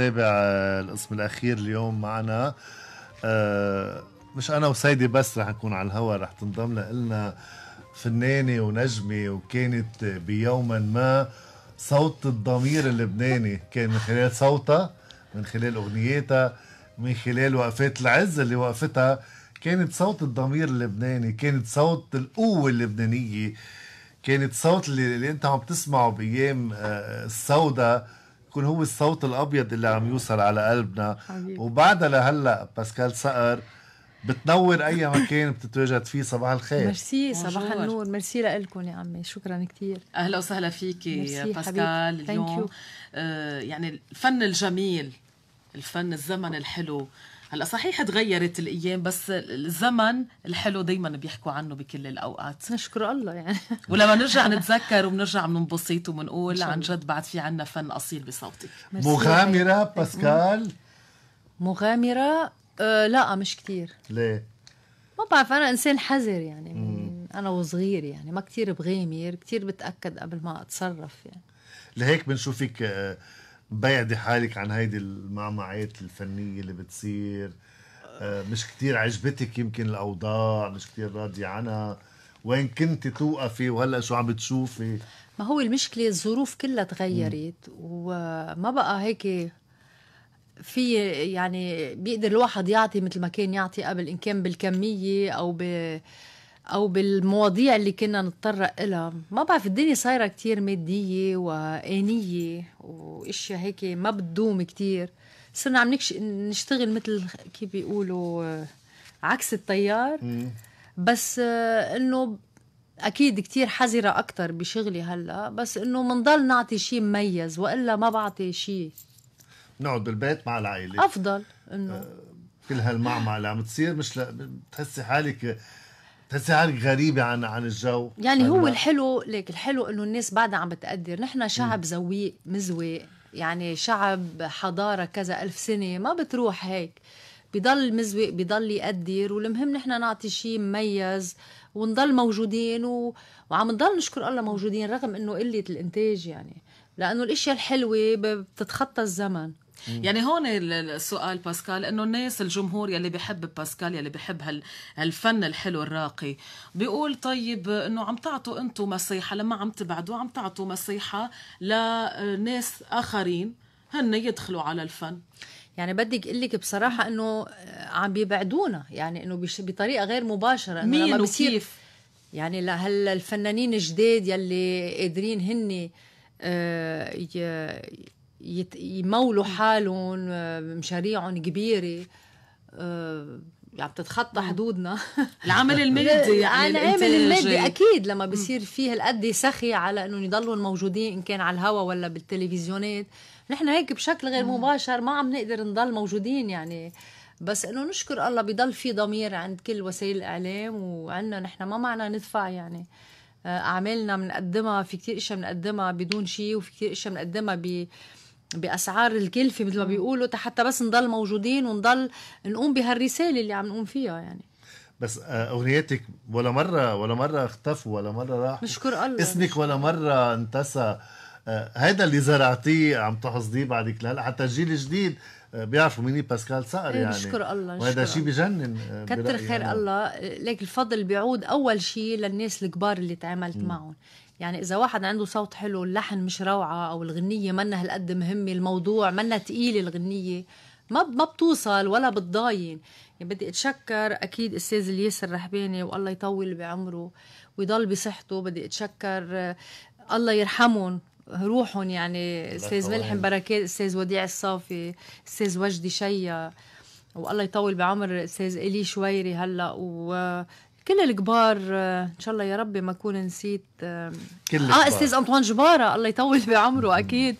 تابع آه، القسم الاخير اليوم معنا آه، مش انا وسيدي بس رح نكون على الهوا رح تنضم لنا فنانه ونجمه وكانت بيوما ما صوت الضمير اللبناني كان من خلال صوتها من خلال اغنياتها من خلال وقفات العز اللي وقفتها كانت صوت الضمير اللبناني كانت صوت القوة اللبنانية كانت صوت اللي, اللي انت عم تسمعه بايام آه، السوداء يكون هو الصوت الابيض اللي عم آه. يوصل على قلبنا وبعدها لهلا باسكال صقر بتنور اي مكان بتتواجد فيه صباح الخير ميرسي صباح النور ميرسي لكم يا عمي شكرا كثير اهلا وسهلا فيك باسكال اليوم آه يعني الفن الجميل الفن الزمن الحلو هلا صحيح تغيرت الايام بس الزمن الحلو دائما بيحكوا عنه بكل الاوقات نشكر الله يعني ولما نرجع نتذكر وبنرجع بننبسط وبنقول عن جد بعد في عنا فن اصيل بصوتك مغامره باسكال مغامره أه لا مش كثير ليه ما بعرف انا انسان حذر يعني من انا وصغير يعني ما كثير بغامر كثير بتاكد قبل ما اتصرف يعني لهيك بنشوفك أه بعدي حالك عن هيدي المعمعات الفنيه اللي بتصير آه، مش كتير عجبتك يمكن الاوضاع مش كتير راضيه عنها وين كنت توقفي وهلا شو عم بتشوفي ما هو المشكله الظروف كلها تغيرت وما بقى هيك في يعني بيقدر الواحد يعطي مثل ما كان يعطي قبل ان كان بالكميه او ب او بالمواضيع اللي كنا نتطرق لها ما بعرف الدنيا صايره كتير ماديه وانيه واشياء هيك ما بتدوم كتير صرنا عم نشتغل مثل كيف بيقولوا عكس التيار بس انه اكيد كتير حذره اكثر بشغلي هلا بس انه منضل نعطي شيء مميز والا ما بعطي شيء نقعد بالبيت مع العائله افضل انه آه، كل هالمعمعة اللي عم تصير مش ل... بتحسي حالك حالك غريبة عن يعني عن الجو يعني هو الحلو ليك الحلو انه الناس بعدها عم بتقدر نحن شعب زويق مزوي يعني شعب حضارة كذا ألف سنة ما بتروح هيك بضل مزوق بضل يقدر والمهم نحن نعطي شيء مميز ونضل موجودين و... وعم نضل نشكر الله موجودين رغم انه قله الانتاج يعني لانه الاشياء الحلوه بتتخطى الزمن يعني هون السؤال باسكال انه الناس الجمهور يلي بحب باسكال يلي بحب هال هالفن الحلو الراقي بيقول طيب انه عم تعطوا انتم مسيحه لما عم تبعدوا عم تعطوا مسيحه لناس اخرين هن يدخلوا على الفن يعني بدي اقول لك بصراحه انه عم بيبعدونا يعني انه بطريقه غير مباشره انه مين لما وكيف يعني لهلا الفنانين الجداد يلي قادرين هن آه، يت... يمولوا حالهم آه، مشاريعهم كبيره عم آه، يعني تتخطى حدودنا العمل المادي يعني العمل المادي اكيد لما بصير في هالقد سخي على انه يضلوا موجودين ان كان على الهوا ولا بالتلفزيونات نحن هيك بشكل غير مباشر ما عم نقدر نضل موجودين يعني بس انه نشكر الله بضل في ضمير عند كل وسائل الاعلام وعندنا نحن ما معنا ندفع يعني آه، اعمالنا بنقدمها في كثير اشياء بنقدمها بدون شيء وفي كثير اشياء بنقدمها ب باسعار الكلفه مثل ما بيقولوا حتى بس نضل موجودين ونضل نقوم بهالرساله اللي عم نقوم فيها يعني بس آه، اغنيتك ولا مره ولا مره اختفوا ولا مره راحوا نشكر الله اسمك ولا مره انتسى هذا آه، اللي زرعتيه عم تحصديه بعدك لهلا حتى الجيل الجديد آه، بيعرفوا مين باسكال صقر إيه، يعني نشكر الله نشكر وهذا شيء بجنن كتر خير الله ليك الفضل بيعود اول شيء للناس الكبار اللي تعاملت معهم يعني اذا واحد عنده صوت حلو اللحن مش روعه او الغنيه منا هالقد مهمه الموضوع منا تقيل الغنيه ما ما بتوصل ولا بتضاين يعني بدي اتشكر اكيد استاذ الياس الرحباني والله يطول بعمره ويضل بصحته بدي اتشكر آه، الله يرحمهم روحهم يعني استاذ ملحم بركات استاذ وديع الصافي استاذ وجدي شيا والله يطول بعمر استاذ الي شويري هلا و كل الكبار آه، ان شاء الله يا ربي ما اكون نسيت آه، كل اه استاذ انطوان جباره الله يطول بعمره اكيد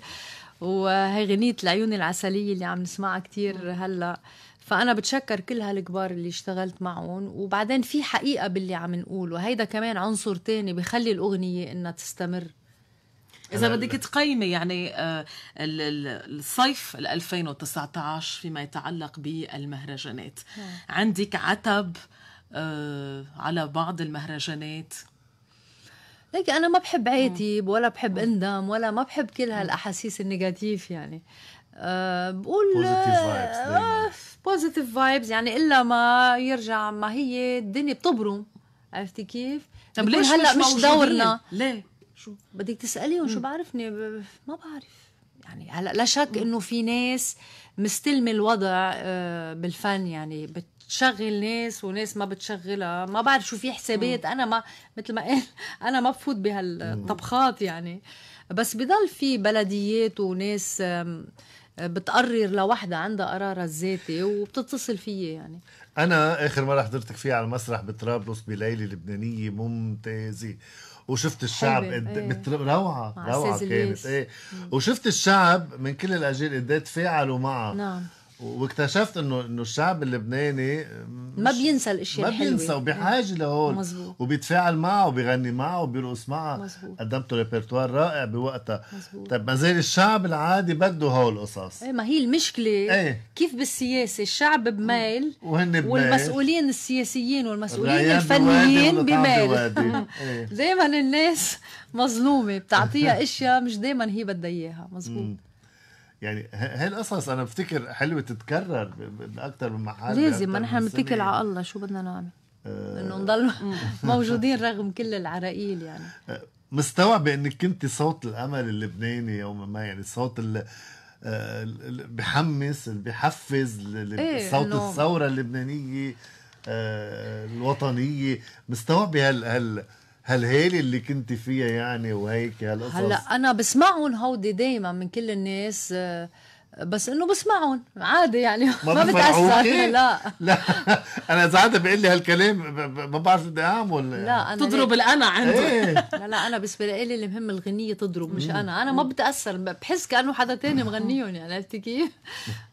وهي غنية العيون العسلية اللي عم نسمعها كثير هلا فأنا بتشكر كل هالكبار اللي اشتغلت معهم وبعدين في حقيقة باللي عم نقول وهيدا كمان عنصر تاني بخلي الأغنية إنها تستمر إذا بدك تقيمي يعني آه، الصيف 2019 فيما يتعلق بالمهرجانات نعم. عندك عتب آه، على بعض المهرجانات لك انا ما بحب عاتب ولا بحب اندم ولا ما بحب كل هالاحاسيس النيجاتيف يعني آه، بقول بوزيتيف فايبس آه، يعني الا ما يرجع ما هي الدنيا بتبرم عرفتي كيف؟ طب ليش هلا مش, مش دورنا ليه؟ شو بدك تساليهم شو بعرفني ما بعرف يعني هلا لا شك انه في ناس مستلمه الوضع بالفن يعني بت بتشغل ناس وناس ما بتشغلها ما بعرف شو في حسابات انا ما مثل ما قال انا ما بفوت بهالطبخات يعني بس بضل في بلديات وناس بتقرر لوحدها عندها قرارها الذاتي وبتتصل فيي يعني انا اخر مره حضرتك فيها على المسرح بطرابلس بليله لبنانيه ممتازه وشفت الشعب قد ايه. مت... روعه روعه كانت ايه وشفت الشعب من كل الاجيال قد إيه تفاعلوا معها نعم واكتشفت انه انه الشعب اللبناني ما بينسى الاشياء ما الحلوة. بينسى وبحاجه لهول مزبوط. وبيتفاعل معه وبيغني معه وبيرقص معه مزبوط. قدمته ريبرتوار رائع بوقتها مزبوط. طيب ما زال الشعب العادي بده هول القصص ايه ما هي المشكله ايه؟ كيف بالسياسه الشعب بميل وهن بميل والمسؤولين السياسيين والمسؤولين الفنيين بميل إيه. دائما الناس مظلومه بتعطيها اشياء مش دائما هي بدها اياها مزبوط م. يعني هاي القصص انا بفتكر حلوه تتكرر باكثر من محل لازم ما نحن نتكل على الله شو بدنا نعمل أه انه نضل موجودين رغم كل العراقيل يعني آه، مستوعب انك كنت صوت الامل اللبناني يوما ما يعني صوت اللي آه، بحمس اللي بحفز إيه، صوت الثوره اللبنانيه آه، الوطنيه مستوعبه هال هال هالهيلة اللي كنت فيها يعني وهيك هالقصص هلا انا بسمعهم هودي دايما من كل الناس آه بس انه بسمعهم عادي يعني ما, ما بتاثر إيه؟ لا لا انا زعلت بيقول لي هالكلام ما بعرف بدي اعمل لا أنا تضرب الانا عنده ايه. لا لا انا بالنسبه لي المهم الغنيه تضرب مش انا انا ما بتاثر بحس كانه حدا تاني مغنيهم يعني عرفتي كيف؟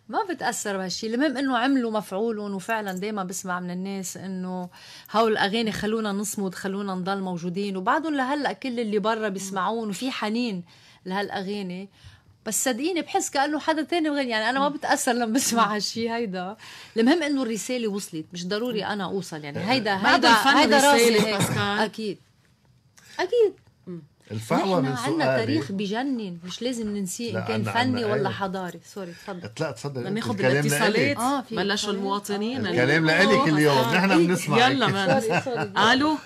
ما بتاثر بهالشيء المهم انه عملوا مفعولهم وفعلا دائما بسمع من الناس انه هول الاغاني خلونا نصمد خلونا نضل موجودين وبعدهم لهلا كل اللي برا بيسمعون وفي حنين لهالاغاني بس صدقيني بحس كانه حدا تاني بغني يعني انا ما بتاثر لما بسمع هالشيء هيدا المهم انه الرساله وصلت مش ضروري انا اوصل يعني آه، هيدا هيدا هيدا راسي إيه، اكيد اكيد الفحوى من سؤالي عندنا تاريخ بجنن مش لازم ننسيه ان كان فني ولا أيوة. حضاري سوري تفضل لا تفضل لما ياخذ الاتصالات بلشوا المواطنين الكلام لإلك آه، آه، اليوم نحن بنسمع يلا الو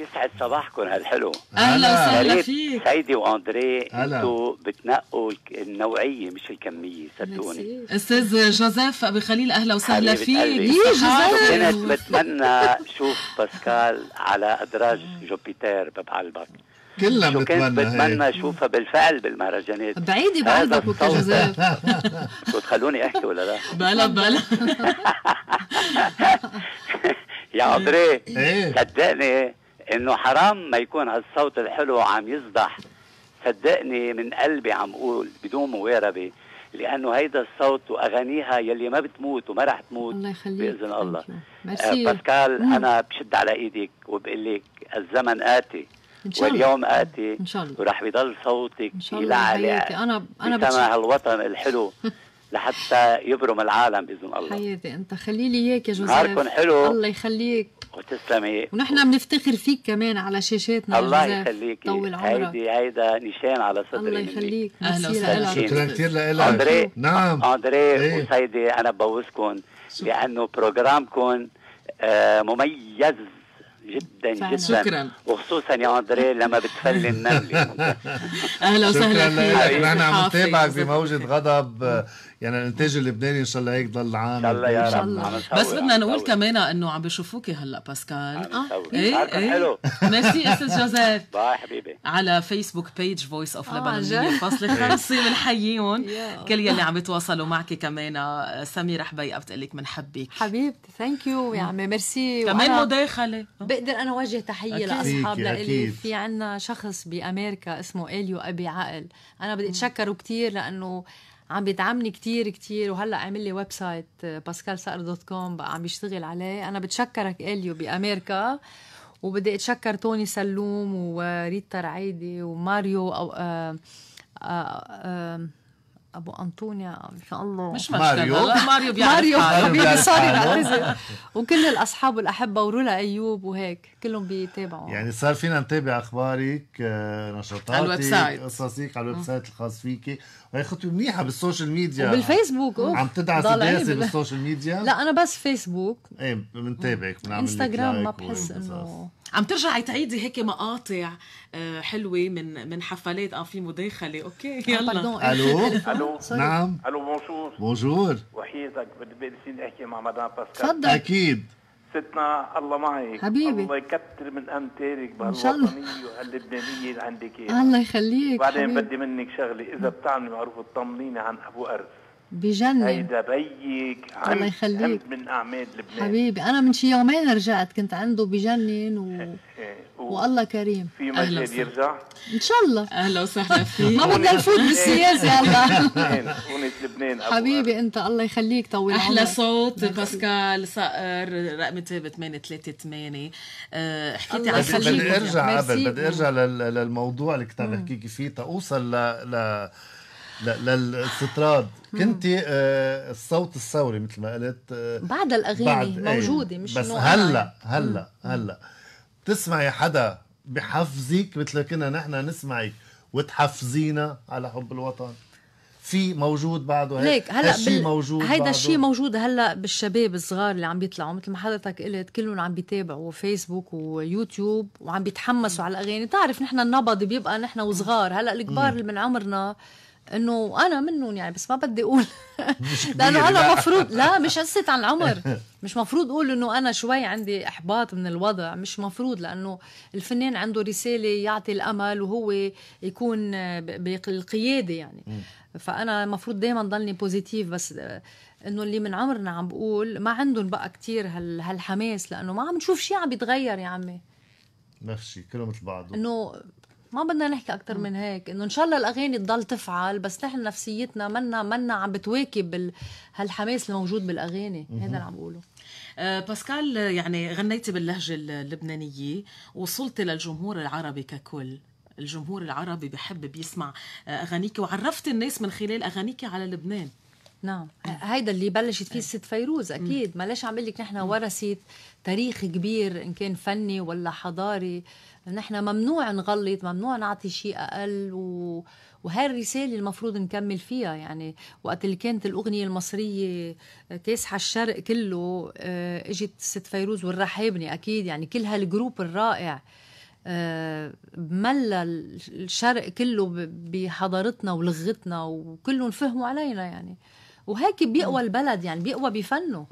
يسعد صباحكم هالحلو اهلا وسهلا فيك سيدي واندري انتوا بتنقوا النوعيه مش الكميه صدقوني استاذ جوزيف ابو خليل اهلا وسهلا فيك يي جوزيف كنت بتمنى شوف باسكال على ادراج جوبيتر ببعلبك كلها شو كنت بتمنى اشوفها بالفعل بالمهرجانات بعيدة بعلبك وكجوزيف شو تخلوني احكي ولا لا؟ بلا بلا يا عمري إيه. صدقني انه حرام ما يكون هالصوت الحلو عم يصدح صدقني من قلبي عم اقول بدون مواربه لانه هيدا الصوت واغانيها يلي ما بتموت وما رح تموت الله يخليك باذن الله ميرسي آه باسكال مم. Mm. انا بشد على ايدك وبقول لك الزمن اتي إن شاء الله. واليوم اتي ان شاء الله وراح بضل صوتك ان شاء الله حياتي انا انا بسمع هالوطن الحلو لحتى يبرم العالم باذن الله حياتي انت خلي لي اياك يا جوزيف حلو الله يخليك وتسلمي ونحن بنفتخر فيك كمان على شاشاتنا الله يخليك طول عمرك هيدي هيدا نشان على صدري الله يخليك اهلا وسهلا شكرا كثير لك نعم اندري ايه؟ وسيدي انا ببوسكم لانه بروجرامكم آه، مميز جدا فعلا. جدا شكرا وخصوصا يا اندري لما بتفلي النمله اهلا وسهلا فيك نحن عم نتابعك بموجه غضب يعني الانتاج اللبناني ان شاء الله هيك ضل عامل ان شاء الله يا رب بس بدنا نقول كمان انه عم بشوفوكي هلا باسكال اه ايه ايه حلو ميرسي استاذ جوزيف باي حبيبي على فيسبوك بيج فويس اوف لبنان فاصلة إيه. خمسة بنحييهم كل يلي عم يتواصلوا معك كمان سميرة حبيقة لك بنحبك حبيبتي ثانك يو يا عمي ميرسي كمان مداخلة بقدر انا اوجه تحية لاصحاب لإلي في عندنا شخص بامريكا اسمه اليو ابي عقل انا بدي اتشكره كثير لانه عم بيدعمني كتير كتير وهلا عامل لي ويب سايت آه، باسكال سقر دوت كوم بقى عم بيشتغل عليه انا بتشكرك اليو بامريكا وبدي اتشكر توني سلوم وريتا رعيدي وماريو او آآ آه، آآ آه، آآ ابو انطونيا ان شاء الله مش مشكله ماريو لا ماريو بيعرف ماريو حبيبي صار بعتذر وكل الاصحاب والاحبه ورولا ايوب وهيك كلهم بيتابعوا يعني صار فينا نتابع اخبارك آه، نشاطاتك قصصك على آه. الويب سايت الخاص فيكي وهي خطوه منيحه بالسوشيال ميديا وبالفيسبوك عم تدعس الناس بالسوشيال ميديا لا انا بس فيسبوك ايه بنتابعك بنعمل انستغرام ما بحس انه عم ترجعي تعيدي هيك مقاطع آه، حلوه من من حفلات اه في مداخله اوكي ah, يلا الو الو نعم الو بونجور بونجور وحياتك بدي بدي احكي مع مدام باسكال تفضل اكيد ستنا الله معك حبيبي الله يكتر من امتارك بهالوطنيه وهاللبنانيه اللي عندك الله يخليك وبعدين بدي منك شغله اذا بتعملي معروف تطمنيني عن ابو ارز بجنن هيدا بيك الله يخليك من اعمال لبنان حبيبي انا من شي يومين رجعت كنت عنده بجنن و... والله كريم في مجال يرجع ان شاء الله اهلا وسهلا فيك ما بدنا نفوت بالسياسه هلا إيه، لبنان حبيبي انت الله يخليك طول احلى صوت نعم. باسكال صقر رقم ثابت 838 آه، حكيتي عن بدي ارجع قبل بدي ارجع للموضوع اللي كنت عم بحكيكي فيه تاوصل ل للاستطراد كنت آه، الصوت الثوري مثل ما قلت آه، بعد الاغاني بعد إيه، موجوده مش بس هلا هلا هلا تسمعي حدا بحفزك مثل كنا نحن نسمعك وتحفزينا على حب الوطن في موجود بعده ليك هلا هالشي بال... موجود هيدا الشيء موجود هلا بالشباب الصغار اللي عم بيطلعوا مثل ما حضرتك قلت كلهم عم بيتابعوا فيسبوك ويوتيوب وعم بيتحمسوا على الاغاني بتعرف نحن النبض بيبقى نحن وصغار هلا الكبار اللي من عمرنا انه انا منهم يعني بس ما بدي اقول لانه انا مفروض لا مش قصه عن العمر مش مفروض اقول انه انا شوي عندي احباط من الوضع مش مفروض لانه الفنان عنده رساله يعطي الامل وهو يكون بالقياده يعني فانا مفروض دائما ضلني بوزيتيف بس آه، انه اللي من عمرنا عم بقول ما عندهم بقى كتير هال هالحماس لانه ما عم نشوف شيء عم يتغير يا عمي نفس الشيء كله مثل بعضه انه ما بدنا نحكي اكثر من هيك انه ان شاء الله الاغاني تضل تفعل بس نحن نفسيتنا منا منا عم بتواكب هالحماس الموجود بالاغاني هذا اللي عم بقوله أه باسكال يعني غنيتي باللهجه اللبنانيه وصلتي للجمهور العربي ككل الجمهور العربي بحب بيسمع آه، اغانيك وعرفت الناس من خلال اغانيك على لبنان نعم هيدا اللي بلشت فيه الست فيروز اكيد ما ليش عم لك نحن ورثه تاريخ كبير ان كان فني ولا حضاري آه نحن ممنوع نغلط ممنوع نعطي شيء اقل و... وهي الرساله المفروض نكمل فيها يعني وقت اللي كانت الاغنيه المصريه كاسحه آه، الشرق كله آه، اجت ست فيروز والرحابني اكيد يعني كل هالجروب الرائع آه، ملا الشرق كله بحضارتنا ولغتنا وكلهم فهموا علينا يعني وهيك بيقوى البلد يعني بيقوى بفنه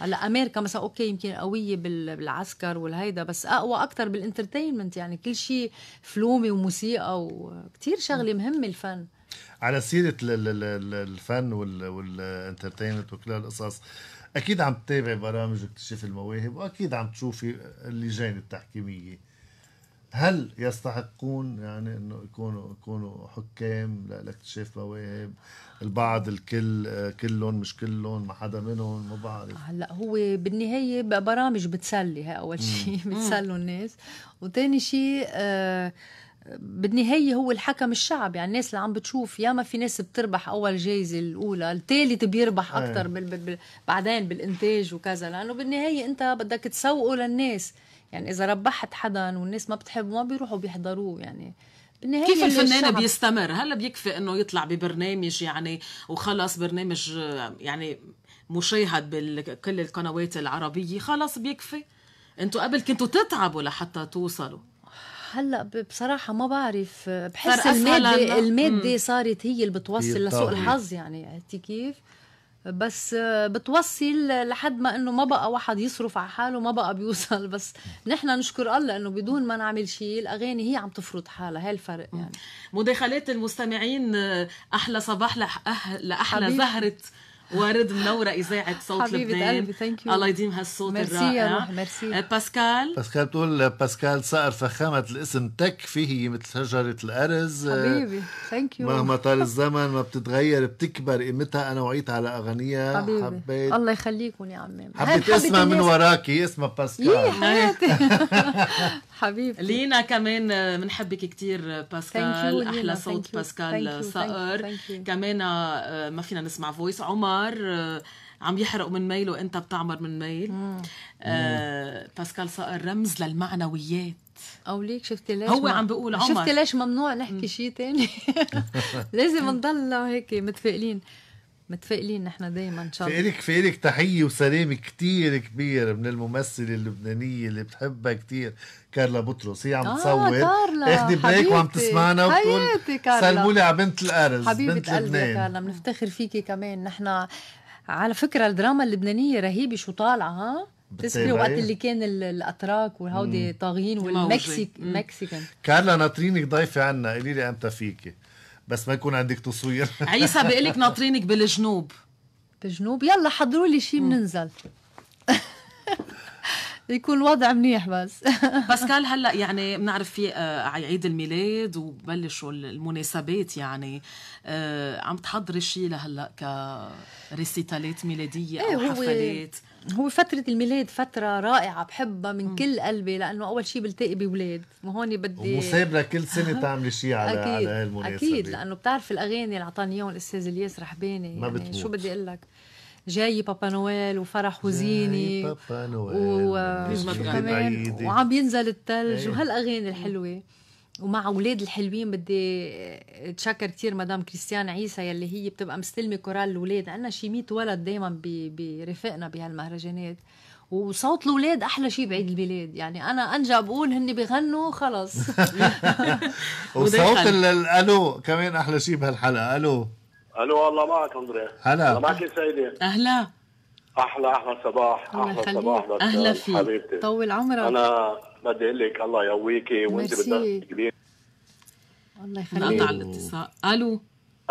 هلا امريكا مثلا اوكي يمكن قويه بالعسكر والهيدا بس اقوى اكثر بالانترتينمنت يعني كل شيء فلومي وموسيقى وكثير شغله مهمه الفن على سيره الفن والانترتينمنت وكل هالقصص اكيد عم تتابع برامج اكتشاف المواهب واكيد عم تشوفي اللجان التحكيميه هل يستحقون يعني انه يكونوا يكونوا حكام لاكتشاف مواهب البعض الكل آه، كلهم مش كلهم ما حدا منهم ما بعرف هلا آه، هو بالنهايه برامج بتسلي هي اول شيء بتسلوا الناس وثاني شيء آه بالنهاية هو الحكم الشعب يعني الناس اللي عم بتشوف يا ما في ناس بتربح أول جايزة الأولى الثالث بيربح إيه. أكثر بعدين بالإنتاج وكذا لأنه بالنهاية أنت بدك تسوقه للناس يعني اذا ربحت حدا والناس ما بتحبه ما بيروحوا بيحضروه يعني بالنهاية كيف الفنان بيستمر هلا بيكفي انه يطلع ببرنامج يعني وخلص برنامج يعني مشاهد بكل القنوات العربيه خلص بيكفي انتوا قبل كنتوا تتعبوا لحتى توصلوا هلا بصراحه ما بعرف بحس الماده الماده صارت هي اللي بتوصل لسوء الحظ يعني عرفتي كيف؟ بس بتوصل لحد ما انه ما بقى واحد يصرف على حاله ما بقى بيوصل بس نحن نشكر الله انه بدون ما نعمل شيء الاغاني هي عم تفرض حالها هي الفرق يعني مداخلات المستمعين آه، احلى صباح أه- لاحلى زهره ورد منوره اذاعه صوت حبيبة لبنان قلبي ثانك يو الله يديم هالصوت ميرسي الرائع يا روح ميرسي آه، باسكال باسكال بتقول باسكال صقر فخامه الاسم تكفي هي مثل شجره الارز آه، حبيبي ثانك يو مهما طال الزمن ما بتتغير بتكبر قيمتها انا وعيت على اغانيها حبيت الله يخليكم يا عمام حبيت اسمها من وراكي اسمها باسكال يي إيه، حياتي حبيبتي لينا كمان بنحبك آه، كثير باسكال احلى صوت باسكال صقر كمان ما فينا نسمع فويس عمر عمار آه، عم يحرق من ميل وانت بتعمر من ميل آه باسكال صقر رمز للمعنويات او ليك شفتي ليش هو عم بيقول عمر شفتي ليش ممنوع نحكي شيء تاني لازم نضل هيك متفائلين متفائلين نحن دايما ان شاء الله فيلك فيلك تحيه وسلام كتير كبير من الممثله اللبنانيه اللي بتحبها كتير كارلا بطرس هي عم آه تصور آه اخذي بريك وعم تسمعنا وبتقول سلموا لي على بنت الارز حبيبه بنت قلبي يا كارلا بنفتخر فيكي كمان نحن على فكره الدراما اللبنانيه رهيبه شو طالعه ها بتذكري وقت اللي كان الاتراك وهودي طاغيين والمكسيك مكسيكان كارلا ناطرينك ضيفه عنا قولي لي امتى فيكي بس ما يكون عندك تصوير عيسى بقول لك ناطرينك بالجنوب بالجنوب يلا حضروا لي شيء بننزل يكون الوضع منيح بس بس كان هلا يعني بنعرف في آه، عيد الميلاد وبلشوا المناسبات يعني آه، عم تحضري شيء لهلا كريسيتالات ميلاديه او إيه، حفلات هو فترة الميلاد فترة رائعة بحبها من م. كل قلبي لأنه أول شيء بلتقي بولاد وهون بدي ومصابنا كل سنة تعملي شيء على أكيد. على هالمناسبة أكيد لأنه بتعرف الأغاني اللي أعطاني إياهم الأستاذ الياس رحباني ما يعني شو بدي أقول لك جاي بابا نويل وفرح وزيني بابا نويل و... وعم ينزل الثلج إيه. وهالاغاني الحلوه ومع اولاد الحلوين بدي اتشكر كثير مدام كريستيان عيسى يلي هي بتبقى مستلمه كورال الاولاد عندنا شي 100 ولد دائما برفقنا بهالمهرجانات وصوت الاولاد احلى شيء بعيد البلاد يعني انا انجا بقول هن بغنوا خلص وصوت الالو كمان احلى شيء بهالحلقه الو الو والله معك اندري هلا معك يا سيدي اهلا احلى احلى صباح احلى صباح اهلا فيك طول عمرك انا بدي اقول لك الله يقويكي وانت بدك كبير الله نعم. يخليك نقطع الاتصال الو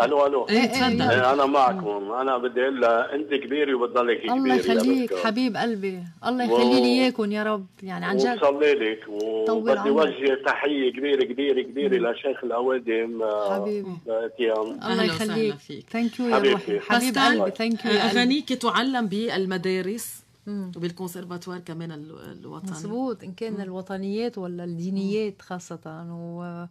الو الو ايه, إيه، تفضل ايه انا معكم انا بدي اقول لها انت كبيره وبتضلك كبيره الله يخليك حبيب قلبي الله يخلي لي اياكم يا رب يعني عن جد وبصلي لك وبدي وجه تحيه كبيره كبيره كبيره لشيخ الاوادم آه، حبيبي تيام الله يخليك ثانك يو يا روحي حبيب قلبي ثانك يو اغانيك تعلم بالمدارس وبالكونسيرفاتوار وبالكونسرفاتوار كمان الوطني مزبوط ان كان مم. الوطنيات ولا الدينيات خاصه و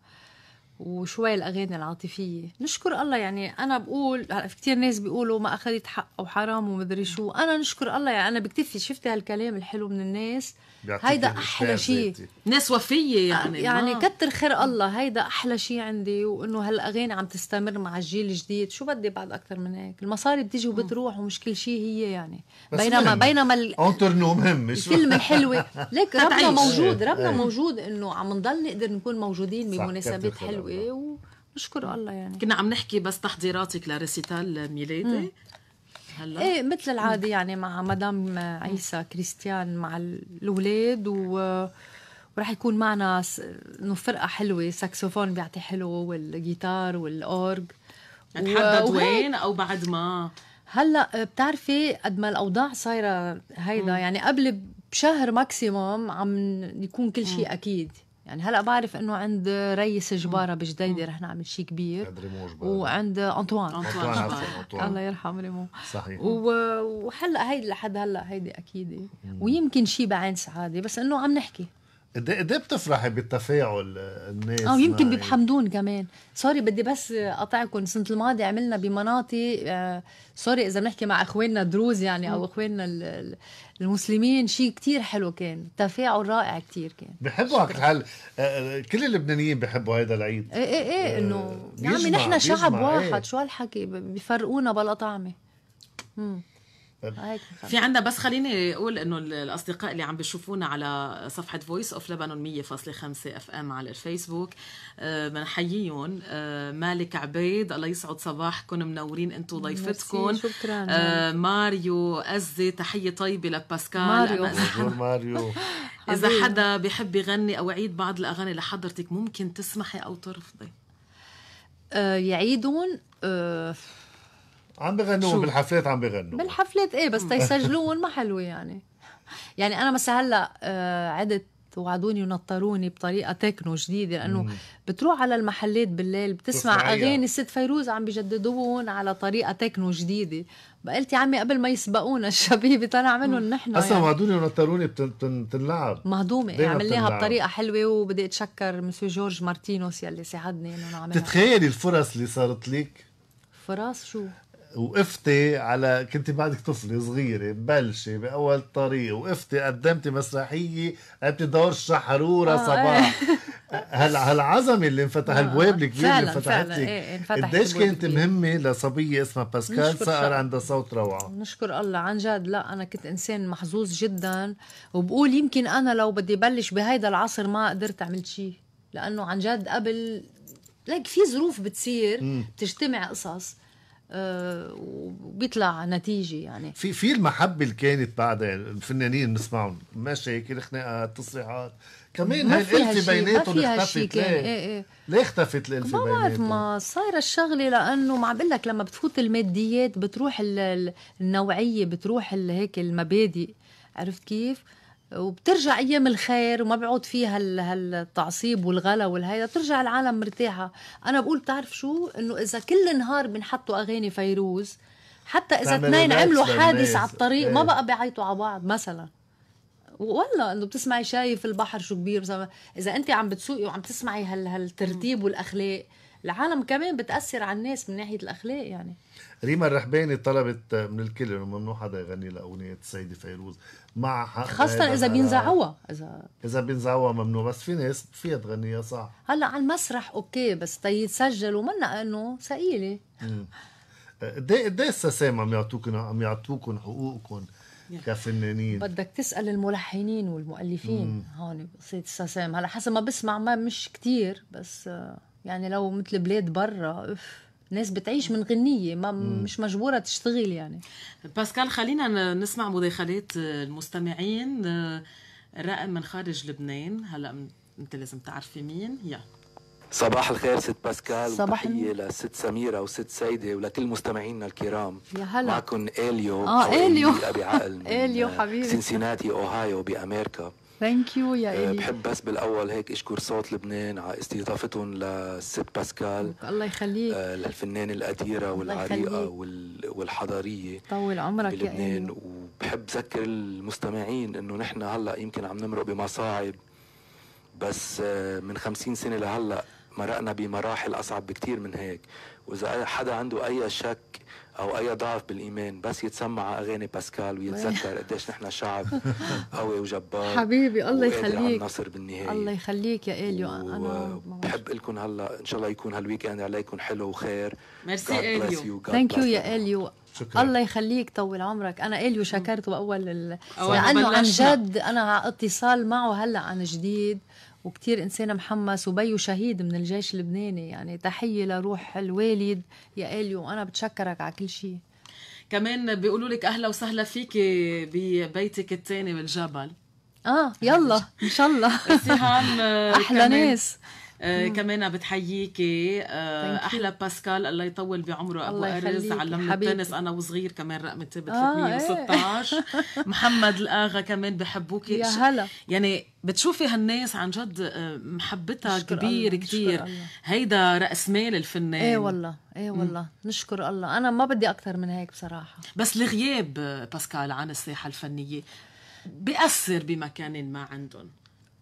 وشوي الاغاني العاطفيه نشكر الله يعني انا بقول في كثير ناس بيقولوا ما اخذت حق وحرام ومدري شو انا نشكر الله يعني انا بكتفي شفت هالكلام الحلو من الناس هيدا احلى شيء ناس وفيه يعني يعني, يعني كتر خير الله هيدا احلى شيء عندي وانه هالاغاني عم تستمر مع الجيل الجديد شو بدي بعد اكثر من هيك المصاري بتيجي وبتروح ومش كل شيء هي يعني بينما بينما نو مهم الكلمه الحلوه ليك ربنا موجود إيه. ربنا إيه. موجود انه عم نضل نقدر نكون موجودين بمناسبات حلوه وايه ونشكر الله يعني كنا عم نحكي بس تحضيراتك لريسيتال ميلادي هلا ايه مثل العاده يعني مع مدام عيسى كريستيان مع الاولاد و وراح يكون معنا انه فرقه حلوه ساكسوفون بيعطي حلو والجيتار والاورج تحدد وين او بعد ما هلا بتعرفي قد ما الاوضاع صايره هيدا يعني قبل بشهر ماكسيموم عم يكون كل شيء اكيد يعني هلا بعرف انه عند ريس جباره بجديده رح نعمل شيء كبير وعند انطوان انطوان الله يرحم ريمو صحيح وهلا هيدي لحد هلا هيدي اكيد ويمكن شيء بعين سعاده بس انه عم نحكي قد ايه بتفرحي بالتفاعل الناس اه يمكن بيحمدون كمان سوري بدي بس اقطعكم السنه الماضيه عملنا بمناطق آه، سوري اذا بنحكي مع اخواننا الدروز يعني او اخواننا المسلمين شيء كتير حلو كان تفاعل رائع كتير كان بحبوا هالحل آه، آه، كل اللبنانيين بحبوا هذا العيد ايه ايه ايه انه يا عمي نحن شعب واحد ايه. شو هالحكي بيفرقونا بلا طعمه في عندنا بس خليني اقول انه الاصدقاء اللي عم بيشوفونا على صفحه فويس اوف لبنان 100.5 اف ام على الفيسبوك آه، بنحييهم آه، مالك عبيد الله يسعد صباحكم منورين انتم ضيفتكم شكرا آه، ماريو ازي تحيه طيبه لباسكال ماريو ماريو اذا حدا بحب يغني او يعيد بعض الاغاني لحضرتك ممكن تسمحي او ترفضي يعيدون أه عم بغنوا بالحفلات عم بغنوا بالحفلات ايه بس تيسجلوهم ما حلوه يعني يعني انا مثلا هلا آه، عدت وعدوني ونطروني بطريقه تكنو جديده لانه بتروح على المحلات بالليل بتسمع اغاني ست فيروز عم بجددوهم على طريقه تكنو جديده قلت يا عمي قبل ما يسبقونا طلع منهم نحن اصلا يعني. وعدوني ونطروني بتنلعب مهضومه يعني عملناها بطريقه حلوه وبدي اتشكر مسيو جورج مارتينوس يلي ساعدني انه نعملها بتتخيلي الفرص اللي صارت لك فرص شو وقفتي على كنت بعدك طفله صغيره مبلشه باول الطريق وقفتي قدمتي مسرحيه قلبتي دور الشحروره آه صباح هال إيه. هالعظمه اللي انفتح آه، البواب الكبير اللي انفتحت لك ايه, إيه، قديش كانت مهمه لصبيه اسمها باسكال صار عندها صوت روعه نشكر الله عن جد لا انا كنت انسان محظوظ جدا وبقول يمكن انا لو بدي بلش بهيدا العصر ما قدرت اعمل شيء لانه عن جد قبل لك في ظروف بتصير بتجتمع قصص وبيطلع نتيجه يعني في في المحبه اللي كانت بعد الفنانين بنسمعهم مشاكل خناقات تصريحات كمان الالفه بيناتهم اختفت ليه؟ إيه، إيه. ليه اختفت الالفه بيناتهم؟ ما صايره الشغله لانه ما عم بقول لك لما بتفوت الماديات بتروح النوعيه بتروح هيك المبادئ عرفت كيف؟ وبترجع ايام الخير وما بيعود فيها هالتعصيب والغلا والهيدا بترجع العالم مرتاحه انا بقول بتعرف شو انه اذا كل نهار بنحطوا اغاني فيروز حتى اذا اثنين عملوا حادث على الطريق ما إيه. بقى بيعيطوا على بعض مثلا والله انه بتسمعي شايف البحر شو كبير اذا انت عم بتسوقي وعم تسمعي هالترتيب والاخلاق العالم كمان بتاثر على الناس من ناحيه الاخلاق يعني ريما الرحباني طلبت من الكل انه ممنوع حدا يغني لاغنيه السيده فيروز مع حق خاصه اذا بينزعوها اذا اذا بينزعوها ممنوع بس في ناس فيها تغنيها صح هلا على المسرح اوكي بس تيسجلوا منا انه ثقيله قد ايه السسام عم يعطوكم عم يعطوكم حقوقكم كفنانين بدك تسال الملحنين والمؤلفين هون قصه السسام هلا حسب ما بسمع ما مش كتير بس آه، يعني لو مثل بلاد برا اف ناس بتعيش من غنية ما مش مجبورة تشتغل يعني باسكال خلينا نسمع مداخلات آه، المستمعين آه، رقم من خارج لبنان هلا انت لازم تعرفي مين يا صباح الخير ست باسكال صباح وتحية لست سميرة وست سيدة ولكل مستمعينا الكرام يا هلا معكم اليو اه اليو ابي عقل اليو حبيبي سنسيناتي اوهايو بامريكا ثانك يو يا آه، إلي بحب بس بالاول هيك اشكر صوت لبنان على استضافتهم للست باسكال الله يخليك آه، للفنانه القديره والعريقه والحضاريه طول عمرك بلبنان يا وبحب ذكر المستمعين انه نحن هلا يمكن عم نمرق بمصاعب بس آه، من خمسين سنه لهلا مرقنا بمراحل اصعب بكتير من هيك واذا حدا عنده اي شك او اي ضعف بالايمان بس يتسمع اغاني باسكال ويتذكر قديش نحن شعب قوي وجبار حبيبي الله يخليك نصر بالنهايه الله يخليك يا اليو انا بحب لكم هلا ان شاء الله يكون هالويك اند عليكم حلو وخير ميرسي اليو ثانك يو يا اليو شكرا. الله يخليك طول عمرك انا اليو شكرته اول ال... لانه عن جد انا اتصال معه هلا عن جديد وكتير إنسان محمس وبيو شهيد من الجيش اللبناني يعني تحية لروح الوالد يا إلي وأنا بتشكرك على كل شيء كمان بيقولوا لك أهلا وسهلا فيكي ببيتك الثاني بالجبل اه يلا ان شاء الله آه، احلى ناس آه، كمان بتحييكي آه احلى باسكال الله يطول بعمره ابو ارز علمنا التنس انا وصغير كمان رقم تابت آه، 316 إيه. محمد الاغا كمان بحبوكي يا هلا يعني بتشوفي هالناس عن جد آه، محبتها كبير كثير هيدا راس مال الفنان ايه والله ايه والله مم. نشكر الله انا ما بدي اكثر من هيك بصراحه بس الغياب باسكال عن الساحه الفنيه بيأثر بمكان ما عندهم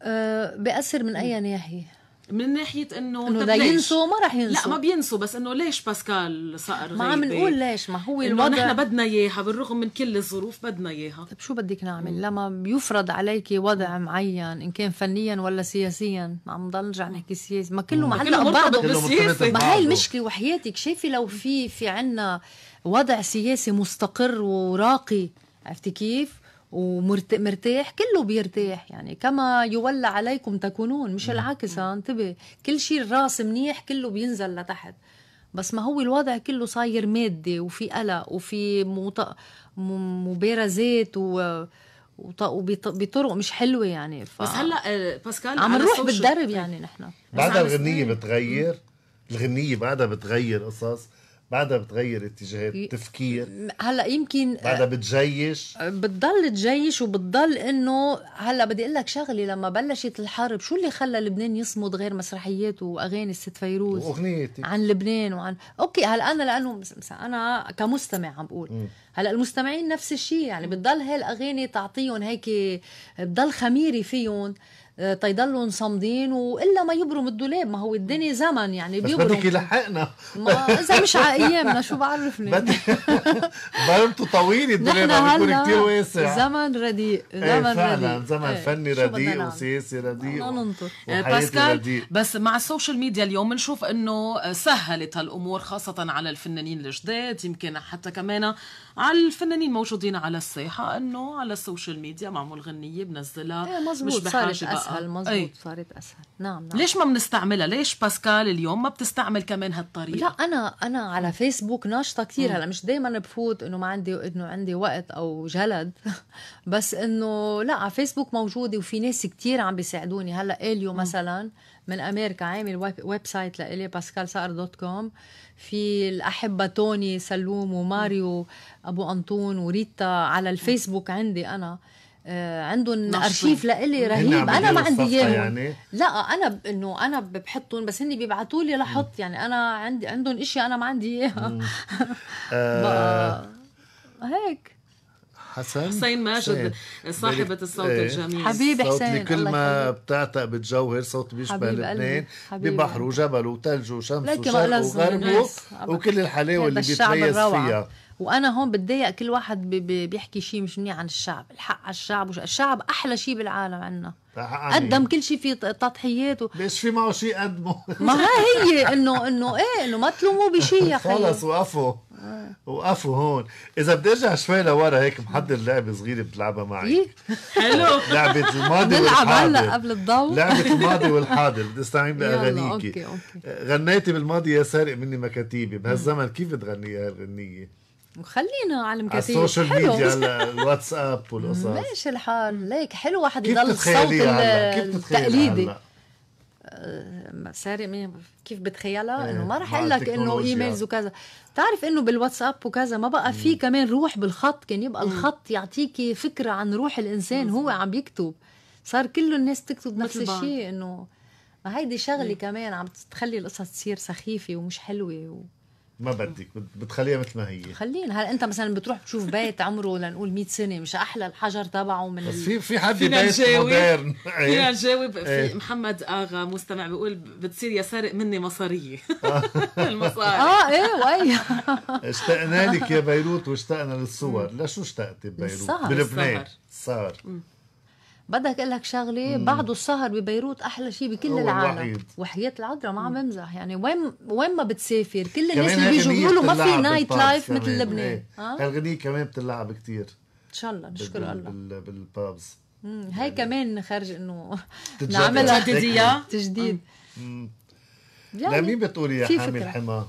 أه بيأثر من اي ناحيه من ناحيه انه انه لا ينسوا ما رح ينسوا لا ما بينسوا بس انه ليش باسكال صقر ما عم نقول ليش ما هو الوضع نحن بدنا اياها بالرغم من كل الظروف بدنا اياها طيب شو بدك نعمل لما يفرض عليك وضع معين ان كان فنيا ولا سياسيا عم نضل نرجع نحكي سياسي ما كله معلق ببعضه بالسياسه ما هي المشكله وحياتك شايفه لو في في عنا وضع سياسي مستقر وراقي عرفتي كيف ومرتاح كله بيرتاح يعني كما يولى عليكم تكونون مش العكس انتبه كل شيء الراس منيح كله بينزل لتحت بس ما هو الوضع كله صاير مادي وفي قلق وفي مط... مبارزات و وبطرق مش حلوه يعني ف... بس هلا آه، باسكال عم نروح بالدرب طيب. يعني نحن بعدها الغنيه بتغير الغنيه بعدها بتغير قصص بعدها بتغير اتجاهات تفكير هلا يمكن بعدها آه، بتجيش بتضل تجيش وبتضل انه هلا بدي اقول لك شغله لما بلشت الحرب شو اللي خلى لبنان يصمد غير مسرحيات واغاني الست فيروز واغنيتي عن لبنان وعن اوكي هلا انا لانه مثلا انا كمستمع عم بقول م. هلا المستمعين نفس الشيء يعني بتضل هالاغاني تعطيهم هيك بتضل خميري فيهم تيضلوا صامدين والا ما يبرم الدولاب ما هو الدنيا زمن يعني بيبرم بس بدك يلحقنا ما اذا مش على ايامنا شو بعرفني برمته طويل الدولاب عم يكون كثير واسع زمن رديء إيه، زمن ايه فعلا رديء زمن ايه. فني رديء وسياسي رديء و... ننطر إيه، باسكال رديء. بس مع السوشيال ميديا اليوم بنشوف انه سهلت هالامور خاصه على الفنانين الجداد يمكن حتى كمان على الفنانين الموجودين على الساحه انه على السوشيال ميديا معمول غنيه بنزلها ايه مزبوط مش بحاجه صارت اسهل مزبوط ايه. صارت اسهل نعم نعم ليش ما بنستعملها ليش باسكال اليوم ما بتستعمل كمان هالطريقه لا انا انا على فيسبوك ناشطه كثير هلا مش دائما بفوت انه ما عندي انه عندي وقت او جلد بس انه لا على فيسبوك موجوده وفي ناس كثير عم بيساعدوني هلا اليو مثلا مم. من امريكا عامل ويب سايت لإلي باسكال سقر دوت كوم في الاحبه توني سلوم وماريو ابو انطون وريتا على الفيسبوك عندي انا آه عندهم ارشيف لإلي رهيب انا ما عندي اياهم يعني؟ لا انا ب... انه انا بحطهم بس هني بيبعتوا لي لحط يعني انا عندي عندهم اشياء انا ما عندي اياها آه، هيك حسن حسين ماجد صاحبة الصوت ايه. الجميل حبيبي حسين صوت لكل ما بتعتق بتجوهر صوت بيشبه لبنان ببحر وجبل وثلج وشمس وشرق وغرب وكل الحلاوة اللي بيتميز فيها وانا هون بتضايق كل واحد بيحكي شيء مش منيح عن الشعب الحق على الشعب وش... الشعب احلى شيء بالعالم عندنا آه، قدم كل شيء في تضحيات و... ليش في معه شيء قدمه ما هي انه انه ايه انه ما تلوموه بشيء يا خلص وقفوا آه. وقفوا هون اذا بدي ارجع شوي لورا هيك محضر لعبه صغيره بتلعبها معي إيه؟ حلو لعبه الماضي بنلعب هلا قبل الضوء لعبه الماضي والحاضر بدي استعين باغانيكي آه، غنيتي بالماضي يا سارق مني مكاتيبي بهالزمن كيف بتغنيها هالغنيه؟ وخلينا على المكاتب على السوشيال ميديا على الواتساب والقصص ماشي الحال ليك حلو واحد يضل الصوت التقليدي سارق كيف بتخيلها إيه، انه ما رح اقول لك انه ايميلز وكذا بتعرف انه بالواتساب وكذا ما بقى في كمان روح بالخط كان يبقى الخط يعطيكي فكره عن روح الانسان هو عم يكتب صار كل الناس تكتب نفس الشيء انه ما هيدي شغله إيه. كمان عم تخلي القصص تصير سخيفه ومش حلوه و... ما بدك بتخليها مثل ما هي خلينا هل انت مثلا بتروح بتشوف بيت عمره لنقول 100 سنه مش احلى الحجر تبعه من بس في في حد بيت مودرن فينا إيه. نجاوب في إيه. محمد اغا مستمع بيقول بتصير يا سارق مني مصاريه المصاري اه ايه واي اشتقنا لك يا بيروت واشتقنا للصور لشو اشتقتي ببيروت بلبنان صار بدك اقول لك شغله بعده السهر ببيروت احلى شيء بكل العالم وحياه العذراء ما عم بمزح يعني وين وين ما بتسافر كل الناس اللي بيجوا بيقولوا ما في نايت لايف مثل لبنان ايه. هالغنيه آه. كمان بتلعب كثير ان شاء الله نشكر الله بالبابز يعني هاي كمان خرج انه نعملها آه. تجديد تجديد يعني لمين بتقولي يا حامل حما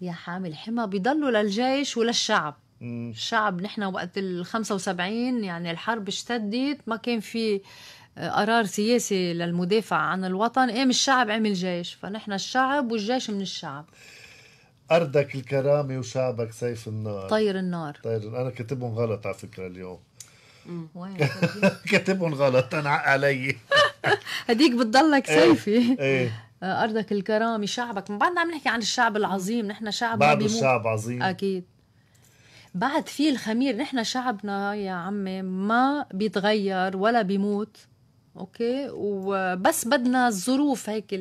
يا حامل حما بيضلوا للجيش وللشعب الشعب نحن وقت ال 75 يعني الحرب اشتدت ما كان في قرار سياسي للمدافع عن الوطن قام إيه، الشعب عمل إيه، جيش فنحن الشعب والجيش من الشعب أرضك الكرامة وشعبك سيف النار طير النار طير أنا كاتبهم غلط على فكرة اليوم كاتبهم غلط أنا علي هديك بتضلك إيه. سيفي ايه أه، ارضك الكرامه شعبك ما بعدنا عم نحكي عن الشعب العظيم نحن شعب بعد الشعب عظيم اكيد بعد في الخمير نحن شعبنا يا عمي ما بيتغير ولا بيموت اوكي وبس بدنا الظروف هيك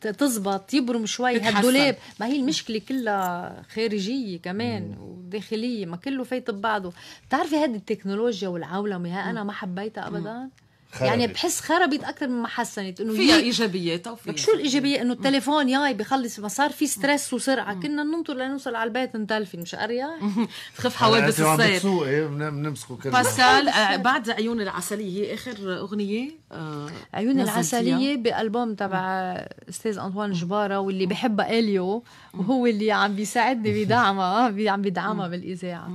تزبط يبرم شوي هالدولاب ما هي المشكله كلها خارجيه كمان مم. وداخليه ما كله فايت ببعضه بتعرفي هذه التكنولوجيا والعولمه انا ما حبيتها ابدا مم. يعني خربت. يعني بحس خربت اكثر مما حسنت انه فيها ايجابيات او فيها شو الايجابيه انه التليفون ياي بخلص ما صار في ستريس وسرعه كنا ننطر لنوصل على البيت نتلفن مش اريح تخف حوادث السير إيه، بنمسكوا بنمسكه باسكال آه، بعد عيون العسليه هي اخر اغنيه آه عيون العسليه بالبوم تبع استاذ انطوان جباره واللي بحبها اليو وهو اللي عم بيساعدني بدعمها عم بيدعمها بالاذاعه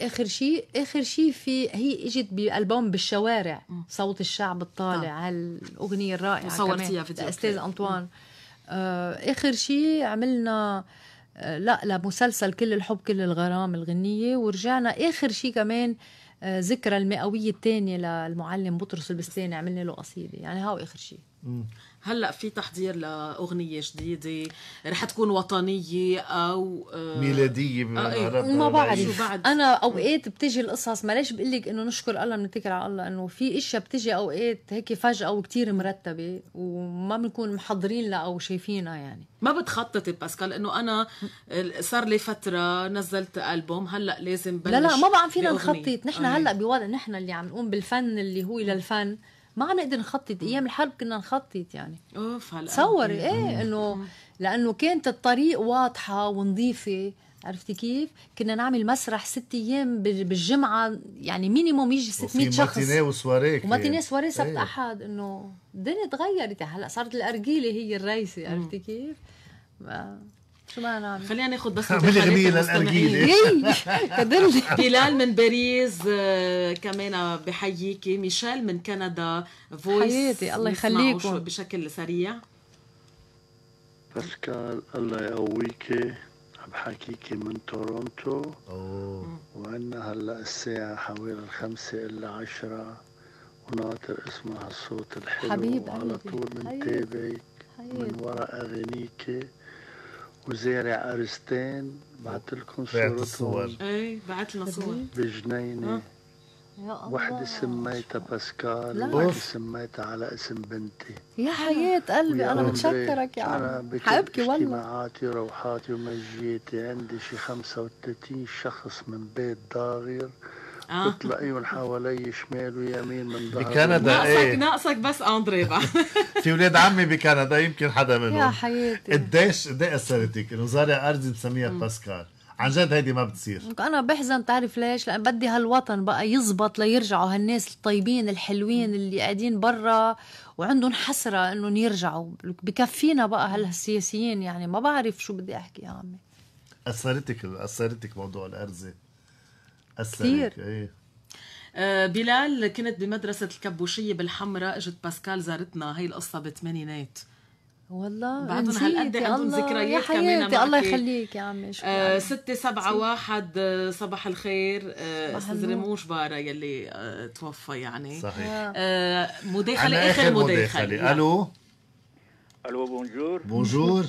اخر شيء اخر شيء في هي اجت بالبوم بالشوارع صوت الشعب الطالع نعم. هالاغنيه الرائعه صورتيها فيديو استاذ انطوان آه اخر شيء عملنا آه، لا لمسلسل كل الحب كل الغرام الغنيه ورجعنا اخر شيء كمان آه، ذكرى المئويه الثانيه للمعلم بطرس البستاني عملنا له قصيده يعني هاو اخر شيء هلا في تحضير لاغنيه جديده رح تكون وطنيه او آه، ميلاديه آه، إيه، ما بعرف بعد انا اوقات بتجي القصص ليش بقول لك انه نشكر الله بنتكل على الله انه في اشياء بتجي اوقات هيك فجاه وكثير مرتبه وما بنكون محضرين لها او شايفينها يعني ما بتخططي باسكال انه انا صار لي فتره نزلت البوم هلا لازم بلش لا لا ما بقى فينا نخطط نحن آه، هلا بوضع نحن اللي عم نقوم بالفن اللي هو للفن ما عم نقدر نخطط ايام الحرب كنا نخطط يعني اوف هلا تصوري ايه انه لانه كانت الطريق واضحه ونظيفه عرفتي كيف؟ كنا نعمل مسرح ست ايام بالجمعه يعني مينيموم يجي 600 شخص وماتيني وسواري وماتيني وسواري سبت ايه. احد انه الدنيا تغيرت هلا صارت الارجيله هي الرئيسي عرفتي كيف؟ شو معنى نعمل خلينا ناخذ بس من غنية للأرجيلة بلال من باريس آه، كمان بحييكي ميشيل من كندا فويس حياتي الله يخليكم بشكل سريع باسكال الله يقويكي بحكيكي من تورونتو وعنا وعندنا هلا الساعة حوالي الخمسة إلا عشرة وناطر اسمع الصوت الحلو حبيب على طول منتابعك تابعك من ورا أغانيكي وزارع ارستان بعت لكم صور اي بعت لنا صور بجنينه آه. وحدة سميتها باسكال وحدة سميتها على اسم بنتي يا حياة قلبي أنا متشكرك يا عم أنا حابكي والله اجتماعاتي وروحاتي ومجيتي عندي شي 35 شخص من بيت ضاغر آه. حوالي شمال ويمين من ظهر بكندا ناقصك ايه ناقصك بس اندري بقى في ولاد عمي بكندا يمكن حدا منهم يا حياتي قديش قد ايه اثرتك انه زارع ارضي بسميها باسكال عن جد هيدي ما بتصير انا بحزن تعرف ليش لان بدي هالوطن بقى يزبط ليرجعوا هالناس الطيبين الحلوين اللي قاعدين برا وعندهم حسره انهم يرجعوا بكفينا بقى هالسياسيين يعني ما بعرف شو بدي احكي يا عمي اثرتك اثرتك موضوع الارزه كثير إيه. آه، بلال كنت بمدرسة الكبوشية بالحمراء اجت باسكال زارتنا هي القصة بالثمانينات والله بعدهم هالقد إيه عندهم ذكريات كمان معك الله يخليك يا عمي شكرا آه ستة سبعة واحد آه، صباح الخير آه استاذ ريموش بارا يلي آه توفى يعني صحيح آه, آه، مداخلة آخر مداخلة ألو ألو بونجور بونجور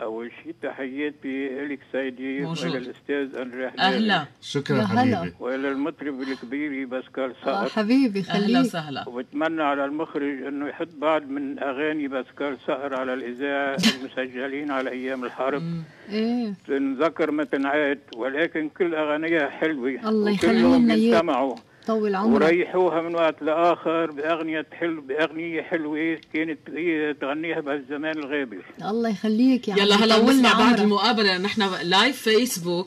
اول شيء تحياتي لك سيدي والى الاستاذ اندري اهلا شكرا حبيبي والى المطرب الكبير باسكال صقر آه حبيبي خليك اهلا وسهلا وبتمنى على المخرج انه يحط بعض من اغاني باسكال صقر على الاذاعه المسجلين على ايام الحرب ايه تنذكر ما تنعاد ولكن كل اغانيها حلوه الله يخليهم يسمعوا طول عمرك وريحوها من وقت لاخر باغنيه حلو باغنيه حلوه كانت تغنيها بهالزمان الغابر الله يخليك يا يلا هلا ولنا بعد المقابله نحن لايف فيسبوك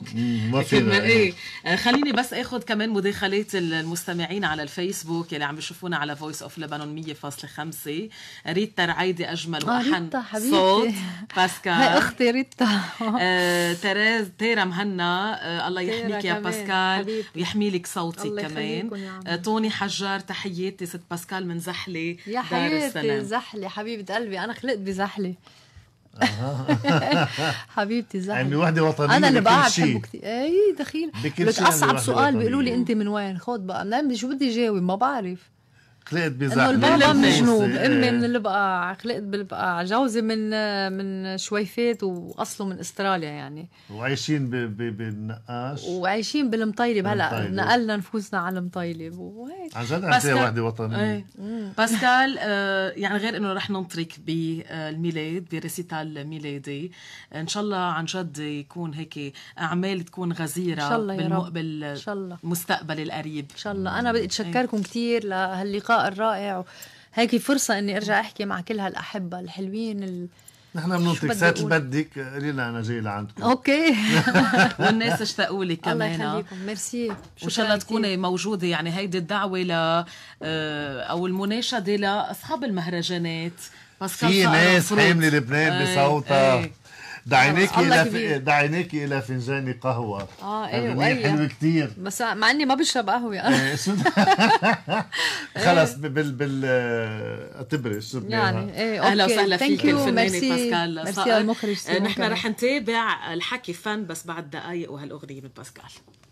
ما فينا ايه آه، خليني بس اخذ كمان مداخلات المستمعين على الفيسبوك يلي عم بيشوفونا على فويس اوف لبنان 100.5 ريتا رعيدي اجمل آه، واحن آه صوت باسكال هي اختي ريتا آه، تيريز تيرا مهنا الله يحميك يا باسكال ويحمي لك صوتك كمان طوني آه، حجار تحياتي ست باسكال من زحله يا حياتي زحله حبيبه قلبي انا خلقت بزحله حبيبتي زحمة يعني وحدة وطنية أنا اللي بقعد بحبه كثير إي دخيل بكل لك أصعب سؤال بيقولوا لي أنت من وين؟ خد بقى شو بدي جاوب ما بعرف خلقت بزعل انه البابا من الجنوب إيه. امي من البقاع خلقت بالبقاع جوزي من من شويفات واصله من استراليا يعني وعايشين بالنقاش وعايشين بالمطيلب هلا نقلنا نفوسنا على المطيلب وهيك عن جد عندها وحده وطنيه إيه. باسكال آه، يعني غير انه رح ننطرك بالميلاد آه، بريسيتال ميلادي ان شاء الله عن جد يكون هيك اعمال تكون غزيره ان شاء الله يا بالمقبل ان شاء الله المستقبل القريب ان شاء الله انا بدي اتشكركم كثير لهاللقاء اللقاء الرائع هيك فرصة إني أرجع أحكي مع كل هالأحبة الحلوين ال... نحن بننطق ساعة بدك قولي لنا انا جاي لعندكم اوكي والناس اشتاقوا لي كمان الله يخليكم ميرسي وان شاء الله تكوني موجوده يعني هيدي الدعوه ل آه، او المناشده لاصحاب المهرجانات في ناس حامله لبنان آه، بصوتها آه، دعيناكي آه، الى دعيناكي الى فنجان قهوه اه ايوه ايوه حلوه كثير بس مع اني ما بشرب قهوه انا آه، خلص إيه. بال بال اعتبري يعني ايه اهلا وسهلا فيك الفنانه باسكال ميرسي المخرج آه، نحن رح نتابع الحكي فن بس بعد دقائق وهالاغنيه من باسكال